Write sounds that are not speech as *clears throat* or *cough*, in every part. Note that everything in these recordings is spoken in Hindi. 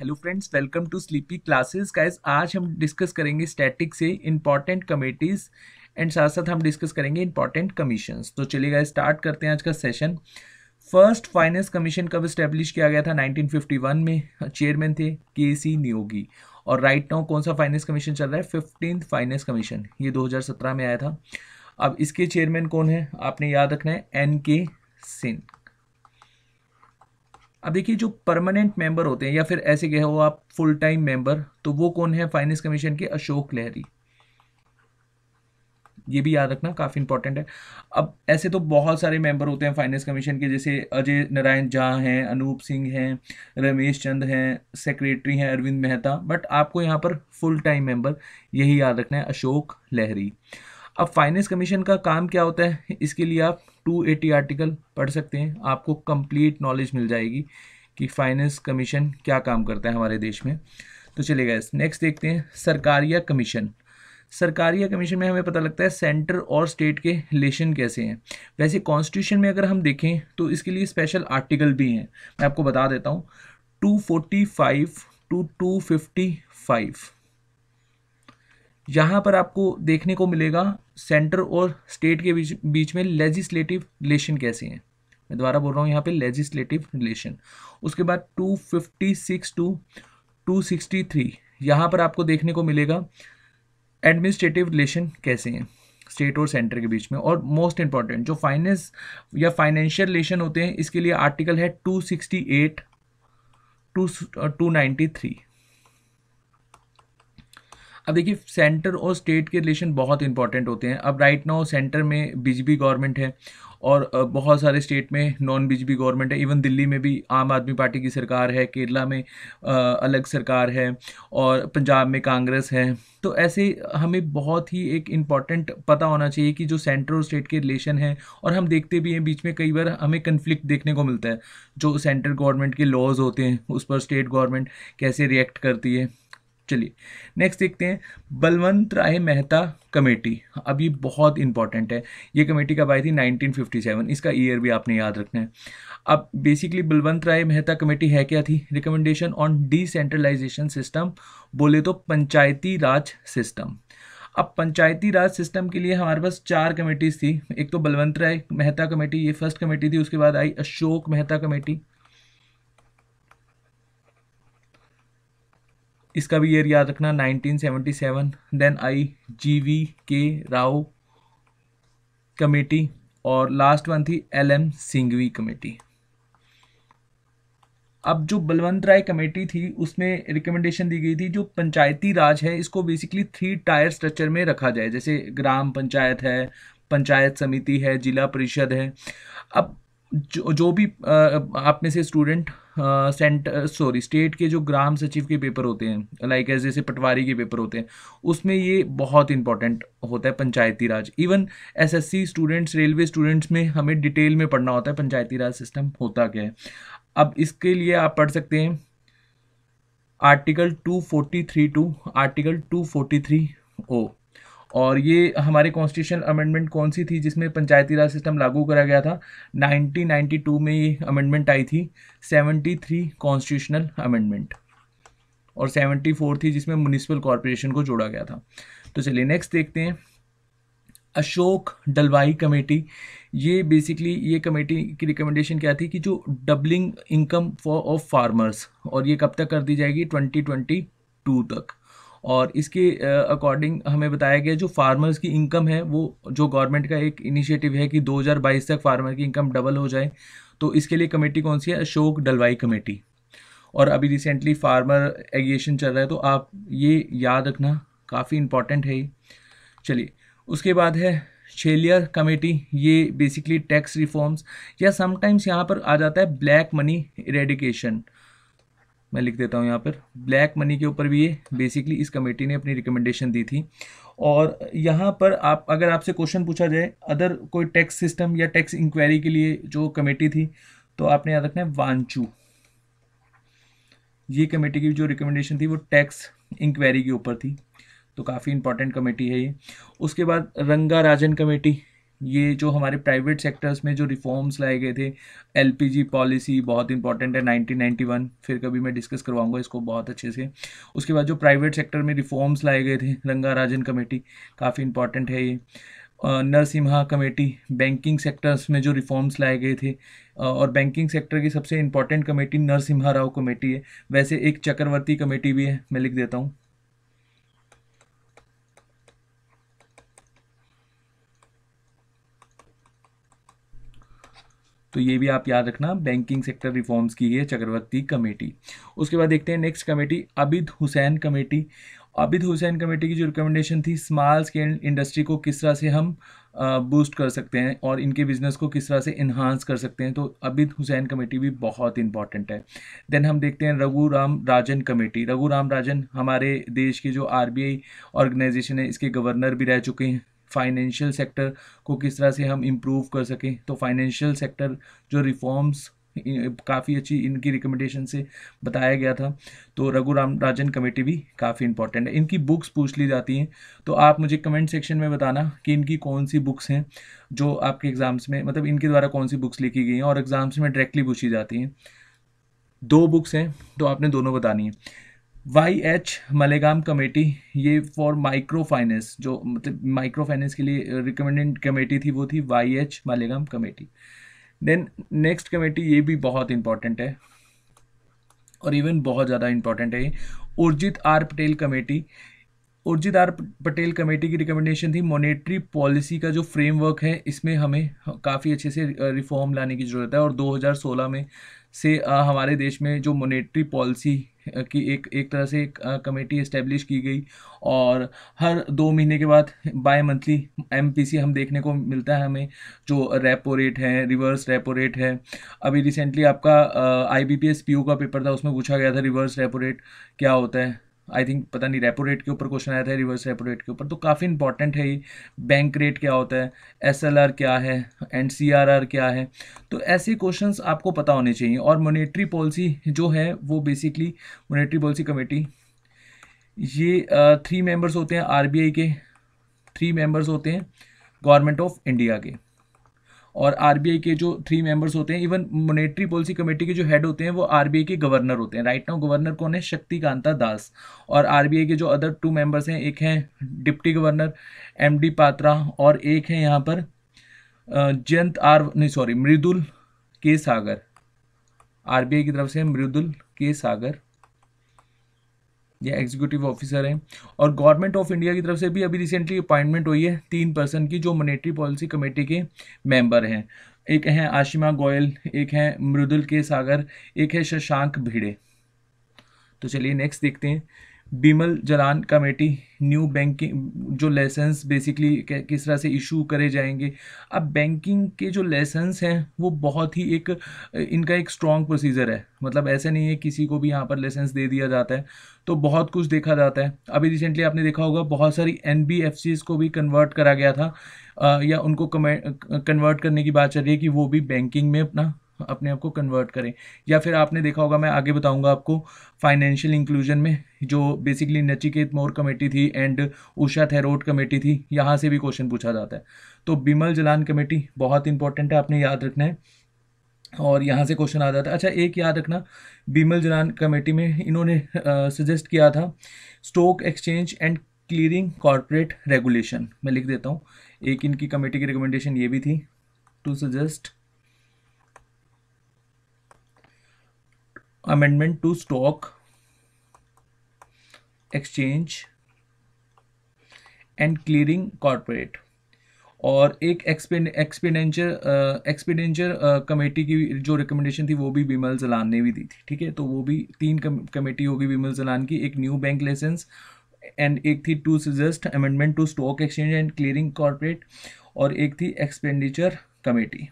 hello friends welcome to sleepy classes guys आज हम डिस्कस करेंगे स्टैटिक से इम्पॉर्टेंट कमेटीज़ एंड साथ साथ हम डिस्कस करेंगे इम्पॉर्टेंट कमीशंस तो गाइस स्टार्ट करते हैं आज का सेशन फर्स्ट फाइनेंस कमीशन कब इस्टेब्लिश किया गया था 1951 में चेयरमैन थे के सी नियोगी और राइट नाउ कौन सा फाइनेंस कमीशन चल रहा है फिफ्टीन फाइनेंस कमीशन ये दो में आया था अब इसके चेयरमैन कौन है आपने याद रखना है एन के सिंह अब देखिए जो परमानेंट मेंबर होते हैं या फिर ऐसे कहे हो आप फुल टाइम मेंबर तो वो कौन है फाइनेंस कमीशन के अशोक लहरी ये भी याद रखना काफ़ी इंपॉर्टेंट है अब ऐसे तो बहुत सारे मेंबर होते हैं फाइनेंस कमीशन के जैसे अजय नारायण झा हैं अनूप सिंह हैं रमेश चंद हैं सेक्रेटरी हैं अरविंद मेहता बट आपको यहाँ पर फुल टाइम मेंबर यही याद रखना है अशोक लहरी अब फाइनेंस कमीशन का काम क्या होता है इसके लिए आप टू एटी आर्टिकल पढ़ सकते हैं आपको कंप्लीट नॉलेज मिल जाएगी कि फाइनेंस कमीशन क्या काम करता है हमारे देश में तो चलिए गए नेक्स्ट देखते हैं सरकारिया कमीशन सरकारिया कमीशन में हमें पता लगता है सेंटर और स्टेट के रिलेशन कैसे हैं वैसे कॉन्स्टिट्यूशन में अगर हम देखें तो इसके लिए स्पेशल आर्टिकल भी हैं मैं आपको बता देता हूँ 245 टू 255 यहाँ पर आपको देखने को मिलेगा सेंटर और स्टेट के बीच बीच में लेजिस्लेटिव रिलेशन कैसे हैं मैं दोबारा बोल रहा हूँ यहाँ पे लेजिस्लेटिव रिलेशन उसके बाद 256 टू 263 यहाँ पर आपको देखने को मिलेगा एडमिनिस्ट्रेटिव रिलेशन कैसे हैं स्टेट और सेंटर के बीच में और मोस्ट इंपॉर्टेंट जो फाइनेंस या फाइनेंशियल रिलेशन होते हैं इसके लिए आर्टिकल है टू सिक्सटी अब देखिए सेंटर और स्टेट के रिलेशन बहुत इंपॉर्टेंट होते हैं अब राइट नाउ सेंटर में बीजेपी गवर्नमेंट है और बहुत सारे स्टेट में नॉन बीजेपी गवर्नमेंट है इवन दिल्ली में भी आम आदमी पार्टी की सरकार है केरला में अलग सरकार है और पंजाब में कांग्रेस है तो ऐसे हमें बहुत ही एक इम्पॉर्टेंट पता होना चाहिए कि जो सेंटर और स्टेट के रिलेशन है और हम देखते भी हैं बीच में कई बार हमें कन्फ्लिक्ट देखने को मिलता है जो सेंटर गवर्नमेंट के लॉज होते हैं उस पर स्टेट गवर्नमेंट कैसे रिएक्ट करती है चलिए नेक्स्ट देखते हैं बलवंत राय मेहता कमेटी अब ये बहुत इंपॉर्टेंट है ये कमेटी कब आई थी 1957 इसका ईयर भी आपने याद रखना है अब बेसिकली बलवंत राय मेहता कमेटी है क्या थी रिकमेंडेशन ऑन डिसेंट्रलाइजेशन सिस्टम बोले तो पंचायती राज सिस्टम अब पंचायती राज सिस्टम के लिए हमारे पास चार कमेटीज थी एक तो बलवंत राय मेहता कमेटी ये फर्स्ट कमेटी थी उसके बाद आई अशोक मेहता कमेटी इसका भी ईयर याद रखना 1977 then I G V K Rao committee और लास्ट वन थी एल एम सिंघवी कमेटी अब जो बलवंत राय कमेटी थी उसमें रिकमेंडेशन दी गई थी जो पंचायती राज है इसको बेसिकली थ्री टायर स्ट्रक्चर में रखा जाए जैसे ग्राम पंचायत है पंचायत समिति है जिला परिषद है अब जो, जो भी आप में से स्टूडेंट सेंटर सॉरी स्टेट के जो ग्राम सचिव के पेपर होते हैं लाइक एज जैसे पटवारी के पेपर होते हैं उसमें ये बहुत इंपॉर्टेंट होता है Panchayati Raj even SSC students railway students में हमें डिटेल में पढ़ना होता है पंचायती राज सिस्टम होता क्या है अब इसके लिए आप पढ़ सकते हैं article two forty three to article two forty three O और ये हमारे कॉन्स्टिट्यूशन अमेंडमेंट कौन सी थी जिसमें पंचायती राज सिस्टम लागू करा गया था 1992 में ये अमेंडमेंट आई थी 73 कॉन्स्टिट्यूशनल अमेंडमेंट और 74 थी जिसमें म्यूनिसिपल कॉरपोरेशन को जोड़ा गया था तो चलिए नेक्स्ट देखते हैं अशोक डलवाई कमेटी ये बेसिकली ये कमेटी की रिकमेंडेशन क्या थी कि जो doubling income for of farmers और ये कब तक कर दी जाएगी 2022 तक और इसके अकॉर्डिंग हमें बताया गया जो फार्मर्स की इनकम है वो जो गवर्नमेंट का एक इनिशिएटिव है कि 2022 तक फार्मर की इनकम डबल हो जाए तो इसके लिए कमेटी कौन सी है अशोक डलवाई कमेटी और अभी रिसेंटली फार्मर एगेशन चल रहा है तो आप ये याद रखना काफ़ी इम्पॉर्टेंट है ये चलिए उसके बाद है शेलियर कमेटी ये बेसिकली टैक्स रिफॉर्म्स या समटाइम्स यहाँ पर आ जाता है ब्लैक मनी इरेडिकेशन मैं लिख देता हूँ यहाँ पर ब्लैक मनी के ऊपर भी ये बेसिकली इस कमेटी ने अपनी रिकमेंडेशन दी थी और यहाँ पर आप अगर आपसे क्वेश्चन पूछा जाए अदर कोई टैक्स सिस्टम या टैक्स इंक्वायरी के लिए जो कमेटी थी तो आपने याद रखना है वांचू ये कमेटी की जो रिकमेंडेशन थी वो टैक्स इंक्वायरी के ऊपर थी तो काफ़ी इंपॉर्टेंट कमेटी है ये उसके बाद रंगा राजन कमेटी ये जो हमारे प्राइवेट सेक्टर्स में जो रिफॉर्म्स लाए गए थे एलपीजी पॉलिसी बहुत इंपॉर्टेंट है 1991 फिर कभी मैं डिस्कस करवाऊंगा इसको बहुत अच्छे से उसके बाद जो प्राइवेट सेक्टर में रिफॉर्म्स लाए गए थे रंगा राजन कमेटी काफ़ी इंपॉर्टेंट है ये नरसिम्हा कमेटी बैंकिंग सेक्टर्स में जो रिफॉर्म्स लाए गए थे और बैंकिंग सेक्टर की सबसे important committee Narasimha Rao committee है वैसे एक चक्रवर्ती कमेटी भी है मैं लिख देता हूँ तो ये भी आप याद रखना बैंकिंग सेक्टर रिफॉर्म्स की है चक्रवर्ती कमेटी उसके बाद देखते हैं next committee Abid Hussain committee Abid Hussain committee की जो रिकमेंडेशन थी स्मॉल स्केल इंडस्ट्री को किस तरह से हम बूस्ट कर सकते हैं और इनके बिजनेस को किस तरह से इन्हांस कर सकते हैं तो अबिद हुसैन कमेटी भी बहुत इंपॉर्टेंट है देन हम देखते हैं रघुराम राजन कमेटी रघुराम राजन हमारे देश के जो आरबीआई ऑर्गेनाइजेशन है इसके गवर्नर भी रह चुके हैं फाइनेंशियल सेक्टर को किस तरह से हम इम्प्रूव कर सकें तो फाइनेंशियल सेक्टर जो रिफॉर्म्स काफ़ी अच्छी इनकी रिकमेंडेशन से बताया गया था तो रघुराम राजन कमेटी भी काफ़ी इंपॉर्टेंट है इनकी बुक्स पूछ ली जाती हैं तो आप मुझे कमेंट सेक्शन में बताना कि इनकी कौन सी बुक्स हैं जो आपके एग्ज़ाम्स में मतलब इनके द्वारा कौन सी बुक्स लिखी गई हैं और एग्ज़ाम्स में डायरेक्टली पूछी जाती हैं दो बुक्स हैं तो आपने दोनों बतानी है वाई एच मलेगाम कमेटी ये फॉर माइक्रो फाइनेंस जो मतलब माइक्रो फाइनेंस के लिए रिकमेंडेड कमेटी थी वो थी Y H Malegam committee then next committee ये भी बहुत इंपॉर्टेंट है और इवन बहुत ज़्यादा इंपॉर्टेंट है ये Urjit R Patel committee Urjit R Patel committee की रिकमेंडेशन थी मॉनेटरी पॉलिसी का जो फ्रेमवर्क है इसमें हमें काफ़ी अच्छे से रिफॉर्म लाने की ज़रूरत है और 2016 में से हमारे देश में जो मोनेटरी पॉलिसी की एक एक तरह से एक कमेटी इस्टेब्लिश की गई और हर दो महीने के बाद बाय मंथली एमपीसी हम देखने को मिलता है हमें जो रेपो रेट है रिवर्स रेपो रेट है अभी रिसेंटली आपका आईबीपीएस पीयू का पेपर था उसमें पूछा गया था रिवर्स रेपो रेट क्या होता है आई थिंक पता नहीं रेपो रेट के ऊपर क्वेश्चन आया था रिवर्स रेपो रेट के ऊपर तो काफ़ी इंपॉर्टेंट है ये बैंक रेट क्या होता है एस क्या है एन सी क्या है तो ऐसे क्वेश्चन आपको पता होने चाहिए और मोनिट्री पॉलिसी जो है वो बेसिकली मोनिट्री पॉलिसी कमेटी ये थ्री मेंबर्स होते हैं आरबीआई के थ्री मेंबर्स होते हैं गवर्नमेंट ऑफ इंडिया के और आर के जो थ्री मेंबर्स होते हैं इवन मोनेटरी पॉलिसी कमेटी के जो हेड होते हैं वो आर के गवर्नर होते हैं राइट नाउ गवर्नर कौन है शक्तिकांता दास और आर के जो अदर टू मेंबर्स हैं एक हैं deputy governor M D Patra और एक है यहाँ पर जयंत आर नहीं sorry Mridul K Saggar RBI की तरफ से मृदुल के सागर ये एग्जीक्यूटिव ऑफिसर हैं और गवर्नमेंट ऑफ इंडिया की तरफ से भी अभी रिसेंटली अपॉइंटमेंट हुई है तीन पर्सन की जो मोनिट्री पॉलिसी कमेटी के मेंबर हैं एक हैं आशिमा गोयल एक हैं मृदुल के सागर एक है शशांक भिड़े तो चलिए नेक्स्ट देखते हैं Bimal Jalan committee new banking जो लाइसेंस बेसिकली किस तरह से इशू करे जाएंगे अब बैंकिंग के जो लाइसेंस हैं वो बहुत ही एक इनका एक स्ट्रॉन्ग प्रोसीजर है मतलब ऐसे नहीं है किसी को भी यहाँ पर लाइसेंस दे दिया जाता है तो बहुत कुछ देखा जाता है अभी रिसेंटली आपने देखा होगा बहुत सारी एन को भी कन्वर्ट करा गया था या उनको कन्वर्ट करने की बात चल रही है कि वो भी बैंकिंग में अपना अपने आप को कन्वर्ट करें या फिर आपने देखा होगा मैं आगे बताऊंगा आपको फाइनेंशियल इंक्लूजन में जो बेसिकली नचिकेत मोर कमेटी थी एंड उषा थेरोड कमेटी थी यहाँ से भी क्वेश्चन पूछा जाता है तो बिमल जलान कमेटी बहुत इंपॉर्टेंट है आपने याद रखना है और यहाँ से क्वेश्चन आ जाता है अच्छा एक याद रखना बिमल जलान कमेटी में इन्होंने सजेस्ट किया था stock exchange and clearing corporate regulation मैं लिख देता हूँ एक इनकी कमेटी की रिकमेंडेशन ये भी थी to suggest amendment to stock exchange and clearing corporate और एक एक्सपेडेंचर एक्सपेडेंचर कमेटी की जो रिकमेंडेशन थी वो भी बिमल जलान ने भी दी थी ठीक है तो वो भी तीन कमेटी होगी बिमल जलान की एक न्यू बैंक लाइसेंस एंड एक थी to suggest amendment to stock exchange and clearing corporate और एक थी एक्सपेंडिचर कमेटी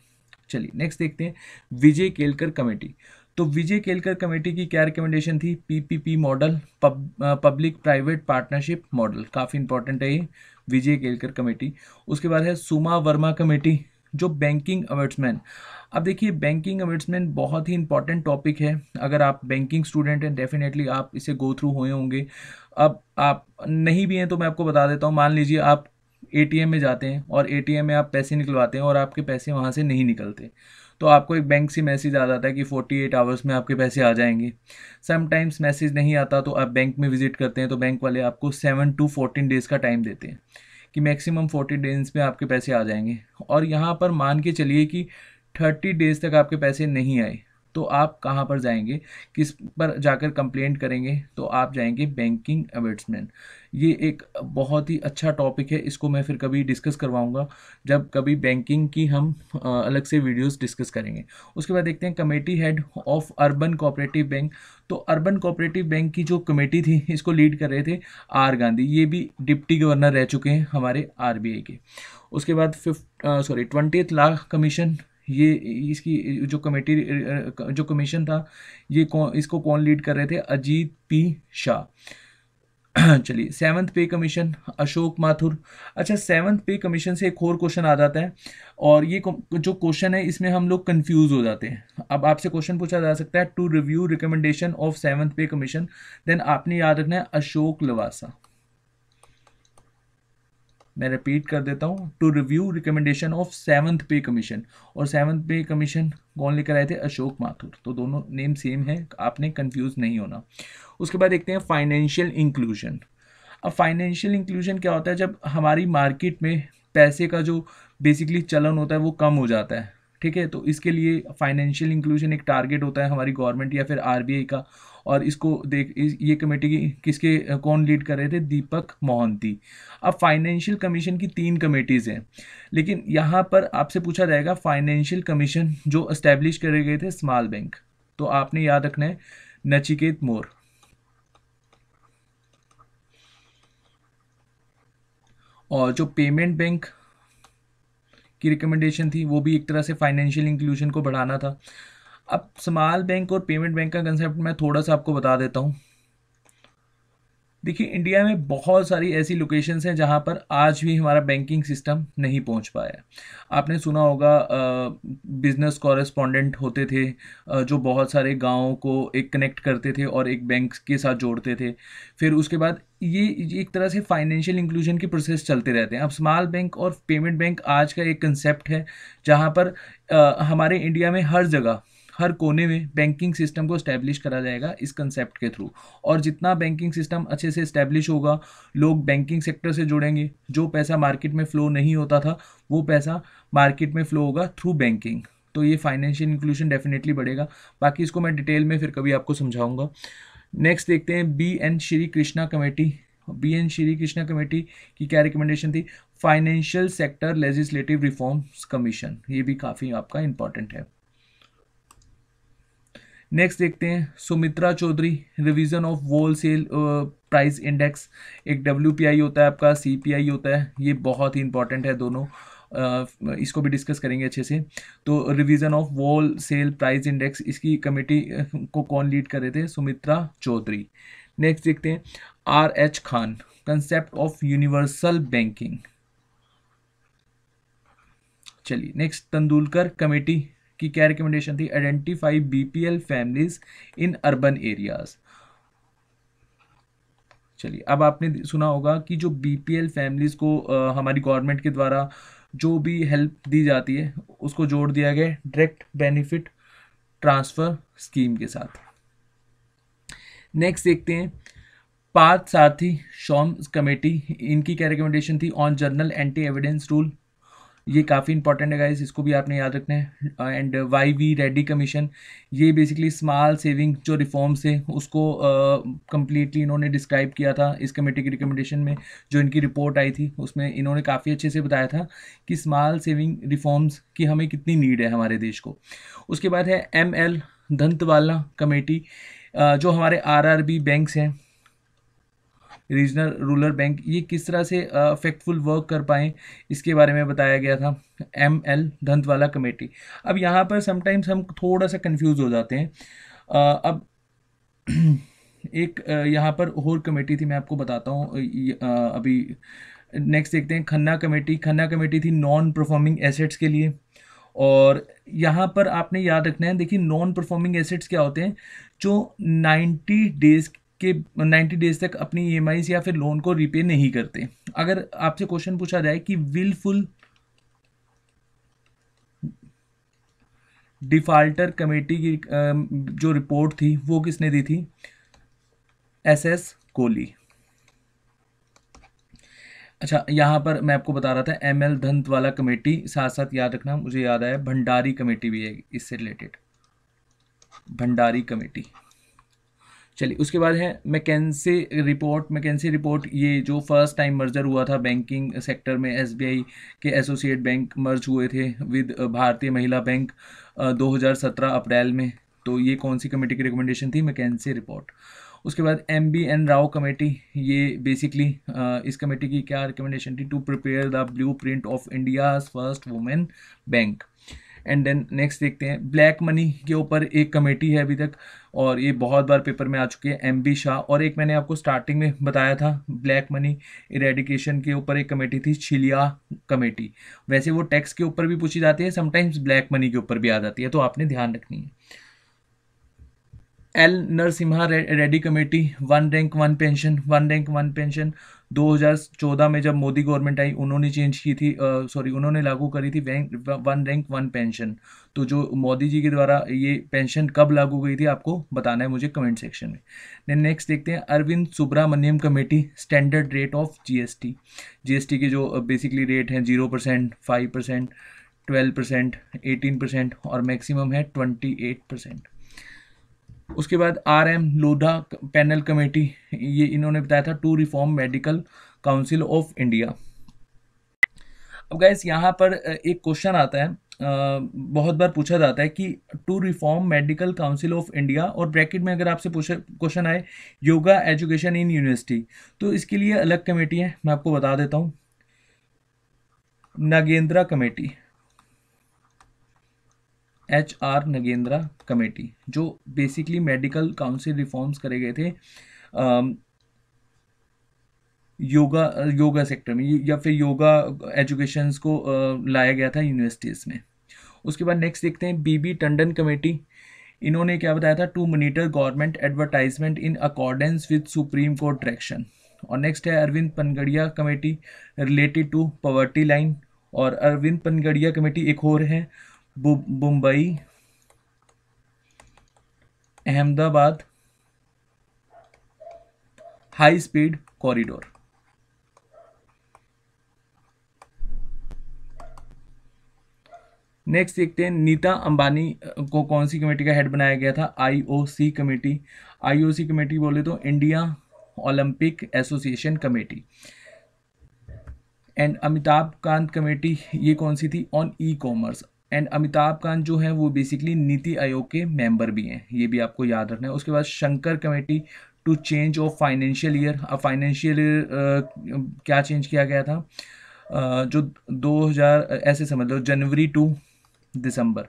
चलिए नेक्स्ट देखते हैं विजय केलकर कमेटी तो विजय केलकर कमेटी की क्या रिकमेंडेशन थी PPP model public private partnership model काफ़ी इंपॉर्टेंट है ये विजय केलकर कमेटी उसके बाद है सुमा वर्मा कमेटी जो बैंकिंग अवेट्समैन अब देखिए बैंकिंग अवेट्समैन बहुत ही इंपॉर्टेंट टॉपिक है अगर आप बैंकिंग स्टूडेंट हैं डेफिनेटली आप इसे गो थ्रू हुए होंगे अब आप नहीं भी हैं तो मैं आपको बता देता हूँ मान लीजिए आप ए में जाते हैं और ए में आप पैसे निकलवाते हैं और आपके पैसे वहाँ से नहीं निकलते तो आपको एक बैंक से मैसेज आ जाता है कि 48 आवर्स में आपके पैसे आ जाएंगे समटाइम्स मैसेज नहीं आता तो आप बैंक में विजिट करते हैं तो बैंक वाले आपको सेवन टू फोर्टीन डेज़ का टाइम देते हैं कि मैक्सिमम फोर्टी डेज़ में आपके पैसे आ जाएंगे और यहाँ पर मान के चलिए कि थर्टी डेज़ तक आपके पैसे नहीं आए तो आप कहाँ पर जाएंगे किस पर जाकर कंप्लेंट करेंगे तो आप जाएंगे बैंकिंग अवेट्समैन ये एक बहुत ही अच्छा टॉपिक है इसको मैं फिर कभी डिस्कस करवाऊँगा जब कभी बैंकिंग की हम अलग से वीडियोस डिस्कस करेंगे उसके बाद देखते हैं committee head of urban cooperative bank तो अर्बन कोऑपरेटिव बैंक की जो कमेटी थी इसको लीड कर रहे थे आर गांधी ये भी डिप्टी गवर्नर रह चुके हैं हमारे आर के उसके बाद fifth sorry twenty lakh commission ये इसकी जो कमेटी जो कमीशन था ये इसको कौन लीड कर रहे थे अजीत पी शाह *clears throat* चलिए सेवन्थ पे कमीशन अशोक माथुर अच्छा सेवन्थ पे कमीशन से एक और क्वेश्चन आ जाता है और ये जो क्वेश्चन है इसमें हम लोग कंफ्यूज हो जाते हैं अब आपसे क्वेश्चन पूछा जा सकता है to review recommendation of seventh pay commission then आपने याद रखना है अशोक लवासा मैं रिपीट कर देता हूँ to review recommendation of seventh pay commission और सेवंथ पे कमीशन कौन लेकर आए थे अशोक माथुर तो दोनों नेम सेम है आपने कंफ्यूज नहीं होना उसके बाद देखते हैं फाइनेंशियल इंक्लूजन अब फाइनेंशियल इंक्लूजन क्या होता है जब हमारी मार्केट में पैसे का जो बेसिकली चलन होता है वो कम हो जाता है ठीक है तो इसके लिए फाइनेंशियल इंक्लूजन एक टारगेट होता है हमारी गवर्नमेंट या फिर आरबीआई का और इसको देख ये कमेटी की किसके कौन लीड कर रहे थे दीपक मोहंती अब फाइनेंशियल कमीशन की तीन कमेटीज़ हैं लेकिन यहाँ पर आपसे पूछा जाएगा फाइनेंशियल कमीशन जो इस्टेब्लिश करे गए थे स्मॉल बैंक तो आपने याद रखना है नचिकेत मोर और जो पेमेंट बैंक की रिकमेंडेशन थी वो भी एक तरह से फाइनेंशियल इंक्लूजन को बढ़ाना था अब स्माल बैंक और पेमेंट बैंक का कंसेप्ट मैं थोड़ा सा आपको बता देता हूँ देखिए इंडिया में बहुत सारी ऐसी लोकेशंस हैं जहाँ पर आज भी हमारा बैंकिंग सिस्टम नहीं पहुँच पाया आपने सुना होगा बिज़नेस कॉरेस्पॉन्डेंट होते थे जो बहुत सारे गाँव को एक कनेक्ट करते थे और एक बैंक के साथ जोड़ते थे फिर उसके बाद ये एक तरह से फाइनेंशियल इंक्लूजन की प्रोसेस चलते रहते हैं अब स्मॉल बैंक और पेमेंट बैंक आज का एक कंसेप्ट है जहाँ पर आ, हमारे इंडिया में हर जगह हर कोने में बैंकिंग सिस्टम को स्टैब्लिश करा जाएगा इस कंसेप्ट के थ्रू और जितना बैंकिंग सिस्टम अच्छे से स्टैब्लिश होगा लोग बैंकिंग सेक्टर से जुड़ेंगे जो पैसा मार्केट में फ़्लो नहीं होता था वो पैसा मार्केट में फ़्लो होगा थ्रू बैंकिंग तो ये फाइनेंशियल इंक्लूजन डेफिनेटली बढ़ेगा बाकी इसको मैं डिटेल में फिर कभी आपको समझाऊंगा नेक्स्ट देखते हैं B N Srikrishna committee B N Srikrishna committee की क्या रिकमेंडेशन थी financial sector legislative reforms commission ये भी काफ़ी आपका इंपॉर्टेंट है नेक्स्ट देखते हैं Sumitra Chaudhary revision of wholesale price index एक डब्ल्यू होता है आपका सी होता है ये बहुत ही इंपॉर्टेंट है दोनों uh, इसको भी डिस्कस करेंगे अच्छे से तो revision of wholesale price index इसकी कमेटी uh, को कौन लीड कर रहे थे सुमित्रा चौधरी नेक्स्ट देखते हैं R H Khan concept of universal banking चलिए नेक्स्ट तंदुलकर कमेटी की क्या रिकमेंडेशन थी identify BPL families in urban areas चलिए अब आपने सुना होगा कि जो बीपीएल फैमिलीज को आ, हमारी गवर्नमेंट के द्वारा जो भी हेल्प दी जाती है उसको जोड़ दिया गया डायरेक्ट बेनिफिट ट्रांसफ़र स्कीम के साथ नेक्स्ट देखते हैं पार्थ सारथी शॉम कमेटी इनकी क्या रिकमेंडेशन थी on general anti evidence rule ये काफ़ी इंपॉर्टेंट है गाइस इसको भी आपने याद रखना है and Y V Reddy commission ये बेसिकली स्मॉल सेविंग जो रिफॉर्म्स है उसको कम्प्लीटली uh, इन्होंने डिस्क्राइब किया था इस कमेटी की रिकमेंडेशन में जो इनकी रिपोर्ट आई थी उसमें इन्होंने काफ़ी अच्छे से बताया था कि स्मॉल सेविंग रिफॉर्म्स की हमें कितनी नीड है हमारे देश को उसके बाद है एम एल धंतवाला कमेटी जो हमारे बी बैंक्स हैं रीजनल रूरल बैंक ये किस तरह से इफेक्टफुल वर्क कर पाएँ इसके बारे में बताया गया था एम एल धंतवाला कमेटी अब यहाँ पर समटाइम्स हम थोड़ा सा कन्फ्यूज़ हो जाते हैं अब *clears throat* एक यहाँ पर और कमेटी थी मैं आपको बताता हूँ अभी नेक्स्ट देखते हैं खन्ना कमेटी खन्ना कमेटी थी नॉन परफॉर्मिंग एसेट्स के लिए और यहाँ पर आपने याद रखना है देखिए नॉन परफॉर्मिंग एसेट्स क्या होते हैं जो 90 डेज कि 90 डेज तक अपनी ई e या फिर लोन को रीपे नहीं करते अगर आपसे क्वेश्चन पूछा जाए कि विलफुल डिफाल्टर कमेटी की जो रिपोर्ट थी वो किसने दी थी एस एस कोहली अच्छा यहाँ पर मैं आपको बता रहा था एम एल धंत वाला कमेटी साथ साथ याद रखना मुझे याद आया भंडारी कमेटी भी है इससे रिलेटेड भंडारी कमेटी चलिए उसके बाद है मैकेंसी रिपोर्ट मैकेंसी रिपोर्ट ये जो फर्स्ट टाइम मर्जर हुआ था बैंकिंग सेक्टर में एसबीआई के एसोसिएट बैंक मर्ज हुए थे विद भारतीय महिला बैंक 2017 अप्रैल में तो ये कौन सी कमेटी की रिकमेंडेशन थी मैकेंसी रिपोर्ट उसके बाद M B N Rao committee ये बेसिकली इस कमेटी की क्या रिकमेंडेशन थी to prepare the blueprint of India's first women bank and then next देखते हैं ब्लैक मनी के ऊपर एक कमेटी है अभी तक और ये बहुत बार पेपर में आ चुके हैं एम बी शाह और एक मैंने आपको स्टार्टिंग में बताया था ब्लैक मनी इरेडिकेशन के ऊपर एक कमेटी थी छिलिया कमेटी वैसे वो टैक्स के ऊपर भी पूछी जाती है समटाइम्स ब्लैक मनी के ऊपर भी आ जाती है तो आपने ध्यान रखनी है L Narasimha Reddy committee one rank one pension one rank one pension 2014 में जब मोदी गवर्नमेंट आई उन्होंने चेंज की थी सॉरी उन्होंने लागू करी थी bank one rank one pension तो जो मोदी जी के द्वारा ये पेंशन कब लागू हुई थी आपको बताना है मुझे कमेंट सेक्शन में देन नेक्स्ट देखते हैं Arvind Subramanian committee standard rate of GST GST के जो बेसिकली रेट हैं zero percent five percent twelve percent eighteen percent और मैक्सिमम है ट्वेंटी एट परसेंट उसके बाद R M Lodha panel committee ये इन्होंने बताया था to reform medical council of India अब गैस यहाँ पर एक क्वेश्चन आता है बहुत बार पूछा जाता है कि to reform medical council of India और ब्रैकेट में अगर आपसे पूछे क्वेश्चन आए योगा एजुकेशन इन यूनिवर्सिटी तो इसके लिए अलग कमेटी है मैं आपको बता देता हूँ Nagendra committee H R Nagendra committee जो बेसिकली मेडिकल काउंसिल रिफॉर्म्स करे गए थे योगा योगा सेक्टर में या फिर योगा एजुकेशंस को लाया गया था यूनिवर्सिटीज़ में उसके बाद नेक्स्ट देखते हैं बीबी टंडन कमेटी इन्होंने क्या बताया था to monitor government advertisement in accordance with supreme court direction और नेक्स्ट है Arvind Panagariya committee related to poverty line और अरविंद पनगड़िया कमेटी एक और है Mumbai Ahmedabad high speed corridor next देखते हैं नीता अंबानी को कौन सी कमेटी का हेड बनाया गया था आईओसी कमेटी आईओसी कमेटी बोले तो India Olympic association committee and Amitabh Kant committee ये कौन सी थी on e commerce and Amitabh Kant जो है वो बेसिकली नीति आयोग के मेंबर भी हैं ये भी आपको याद रखना है उसके बाद Shankar committee to change of financial year अब फाइनेंशियल ईयर क्या चेंज किया गया था uh, जो 2000 ऐसे समझ लो जनवरी टू दिसंबर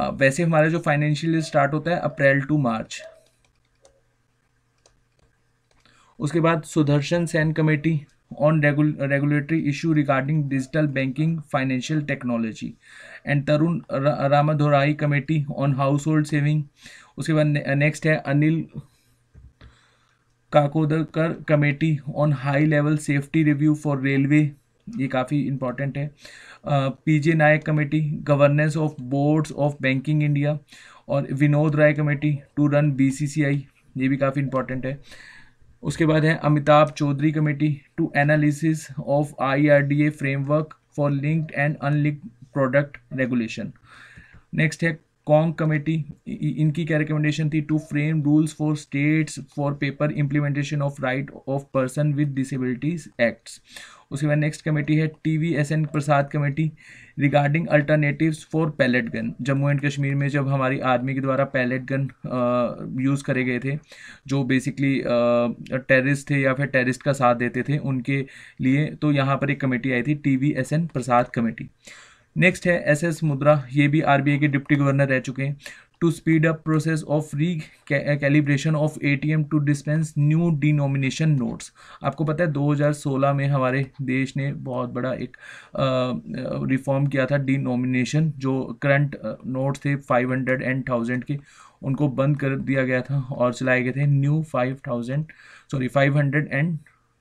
uh, वैसे हमारा जो फाइनेंशियल ईयर स्टार्ट होता है अप्रैल टू मार्च उसके बाद Sudarshan Sen committee on regu- regulatory issue regarding digital banking financial technology and Tarun Ra- Ramadhorai committee on household saving उसके बाद नेक्स्ट है Anil Kakodkar committee on high level safety review for railway ये काफ़ी इंपॉर्टेंट है P J Nayak committee governance of boards of banking India और Vinod Rai committee to run BCCI ये भी काफ़ी इंपॉर्टेंट है उसके बाद है Amitabh Chaudhary committee to analysis of I framework for linked and unlinked product regulation next है कॉन्ग कमेटी इनकी क्या रिकमेंडेशन थी to frame rules for states for paper implementation of right of person with disabilities acts उसके बाद नेक्स्ट कमेटी है T V S N Prasad committee regarding alternative for pellet gun Jammu and Kashmir में जब हमारी आर्मी के द्वारा पैलेट गन यूज़ करे गए थे जो बेसिकली टेररिस्ट थे या फिर टेररिस्ट का साथ देते थे उनके लिए तो यहाँ पर एक कमेटी आई थी T V S N Prasad committee next है एस एस मुद्रा ये भी आरबीआई के डिप्टी गवर्नर रह चुके हैं to speed up process of recalibration of ATM to dispense new denomination notes आपको पता है 2016 में हमारे देश ने बहुत बड़ा एक रिफॉर्म किया था डिनोमिनेशन जो करंट नोट थे 500 एंड 1000 के उनको बंद कर दिया गया था और चलाए गए थे न्यू 5000 सॉरी 500 एंड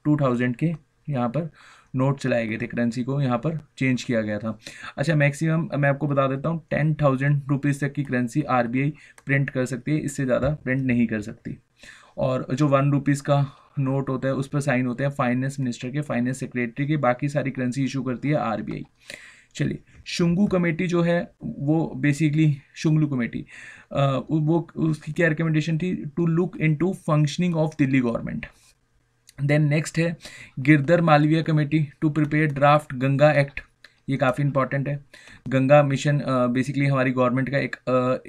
2000 के यहाँ पर नोट चलाए गए थे करेंसी को यहाँ पर चेंज किया गया था अच्छा मैक्सिमम मैं आपको बता देता हूँ टेन थाउजेंड रुपीज़ तक की करेंसी आर प्रिंट कर सकती है इससे ज़्यादा प्रिंट नहीं कर सकती और जो वन रुपीज़ का नोट होता है उस पर साइन होते हैं फाइनेंस मिनिस्टर के फाइनेंस सेक्रेटरी के बाकी सारी करेंसी इशू करती है आर चलिए शुंगू कमेटी जो है वो बेसिकली शुंगलू कमेटी वो उसकी क्या रिकमेंडेशन थी to look into functioning of Delhi government then next है Girdhar Malviya committee to prepare draft Ganga act ये काफ़ी इंपॉर्टेंट है गंगा मिशन बेसिकली हमारी गवर्नमेंट का एक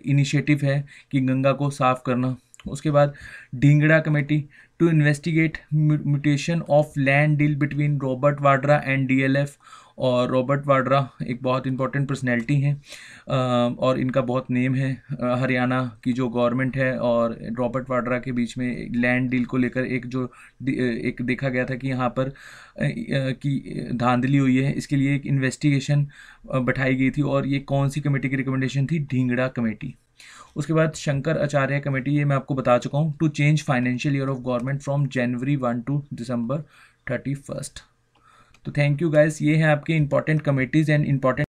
इनिशिएटिव है कि गंगा को साफ करना उसके बाद Dhingra committee to investigate mutation of land deal between Robert Vadra and DLF और रॉबर्ट वाड्रा एक बहुत इंपॉर्टेंट पर्सनैलिटी हैं और इनका बहुत नेम है हरियाणा की जो गवर्नमेंट है और रॉबर्ट वाड्रा के बीच में लैंड डील को लेकर एक जो एक देखा गया था कि यहाँ पर कि धांधली हुई है इसके लिए एक इन्वेस्टिगेशन बैठाई गई थी और ये कौन सी कमेटी की रिकमेंडेशन थी ढींगड़ा कमेटी उसके बाद शंकर आचार्य कमेटी ये मैं आपको बता चुका हूँ to change financial year of government from January one to December thirty first तो थैंक यू गाइज ये हैं आपके इंपॉर्टेंट कमेटीज़ एंड इंपॉर्टेंट